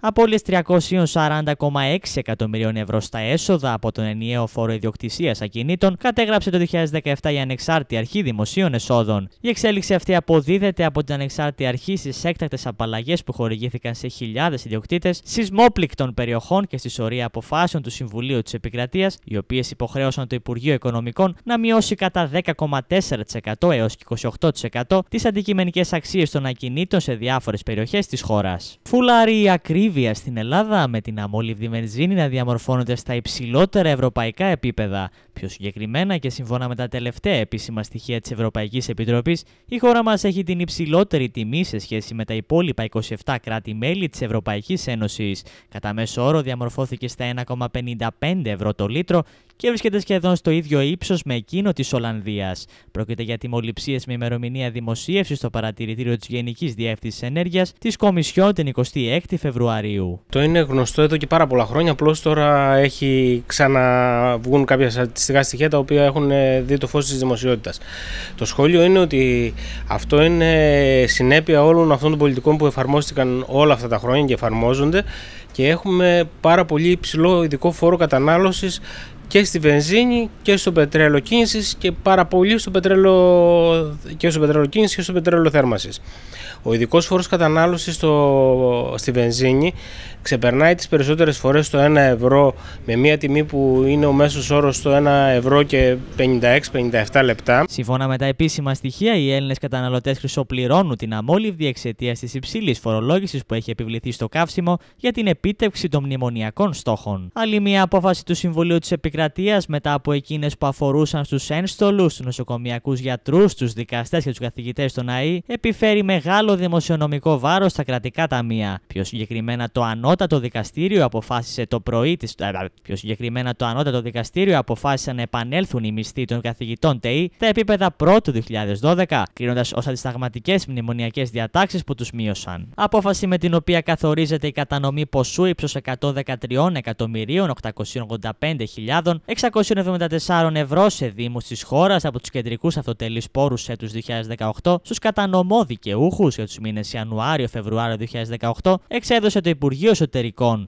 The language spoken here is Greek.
Απόλυες 340,6 εκατομμυρίων ευρώ στα έσοδα από τον ενιαίο φόρο ιδιοκτησίας ακινήτων κατέγραψε το 2017 η Ανεξάρτητη Αρχή Δημοσίων Εσόδων. Η εξέλιξη αυτή αποδίδεται από την Ανεξάρτητη Αρχή στις έκτακτες απαλλαγές που χορηγήθηκαν σε χιλιάδες ιδιοκτήτες σεισμόπληκτων περιοχών και στη σωρία αποφάσεων του Συμβουλίου της Επικρατείας, οι οποίες υποχρέωσαν το Υπουργείο Οικονομικών να μειώσει κατά 10,4% έω 28% τις αντικειμενικές αξίες των ακινήτων σε διάφορες περιοχές της χώρας. Φουλάρι ακρίβεια ακρίβεια στην Ελλάδα με την αμόλυβδη βενζίνη να διαμορφώνονται στα υψηλότερα ευρωπαϊκά επίπεδα. Πιο συγκεκριμένα και σύμφωνα με τα τελευταία επίσημα στοιχεία της Ευρωπαϊκής Επιτροπής, η χώρα μας έχει την υψηλότερη τιμή σε σχέση με τα υπόλοιπα 27 κράτη-μέλη της Ευρωπαϊκής Ένωσης. Κατά μέσο όρο διαμορφώθηκε στα 1,55 ευρώ το λίτρο και βρίσκεται σχεδόν στο ίδιο ύψος με εκείνο της Ολλανδίας. Πρόκειται για τιμοληψίες με ημερομηνία δημοσίευσης στο παρατηρητήριο της Γενικής Διεύθυνσης Ενέργειας της Κομισιόν την 26η Φεβρουαρίου. Το είναι γνωστό εδώ και πάρα πολλά χρόνια. Απλώς τώρα έχει ξαναβγούν κάποια στατιστικά στοιχεία τα οποία έχουν ε, δει το φως της δημοσιότητας. Το σχόλιο είναι ότι αυτό είναι συνέπεια όλων αυτών των πολιτικών που εφαρμόστηκαν όλα αυτά τα χρόνια και εφαρμόζονται και έχουμε πάρα πολύ υψηλό ειδικό φόρο κατανάλωσης και στη βενζίνη και στο πετρέλαιο κίνησης και πάρα πολύ στο πετρέλαιο, και στο κίνησης και στο πετρέλαιο θέρμανσης. Ο ειδικός φόρος κατανάλωσης στο... στη βενζίνη ξεπερνάει τις περισσότερες φορές το 1 ευρώ με μια τιμή που είναι ο μέσος όρος στο 1 ευρώ και 56-57 λεπτά. Σύμφωνα με τα επίσημα στοιχεία, οι Έλληνες καταναλωτές χρυσοπληρώνουν την αμόλυβδη εξαιτίας της υψηλής φορολόγησης που έχει επιβληθεί στο καύσιμο για την επίτευξη των μνημονιακών στόχων. Άλλη μια απόφαση του Συμβουλίου της Επικρατεία μετά από εκείνες που αφορούσαν στους ένστολους, του νοσοκομιακούς γιατρούς, του δικαστές και τους καθηγητές των ΑΕΗ επιφέρει μεγάλο δημοσιονομικό βάρος στα κρατικά ταμεία. Πιο συγκεκριμένα το ανώτατο δικαστήριο αποφάσισε το πρωί της. Πιο συγκεκριμένα το ανώτατο δικαστήριο αποφάσισε να επανέλθουν οι μισθοί των καθηγητών ΤΕΗ στα επίπεδα πρώτου 2012, κρίνοντας ως αντισταγματικές μνημονιακές διατάξεις που τους μείωσαν. Απόφαση με την οποία καθορίζεται η κατανομή ποσού ύψος 113.885.000 674 ευρώ σε δήμους της χώρας από τους κεντρικούς αυτοτελεί πόρου έτου 2018 στου κατανομό δικαιούχου για τους μήνες Ιανουάριο-Φεβρουάριο 2018 εξέδωσε το Υπουργείο Εσωτερικών.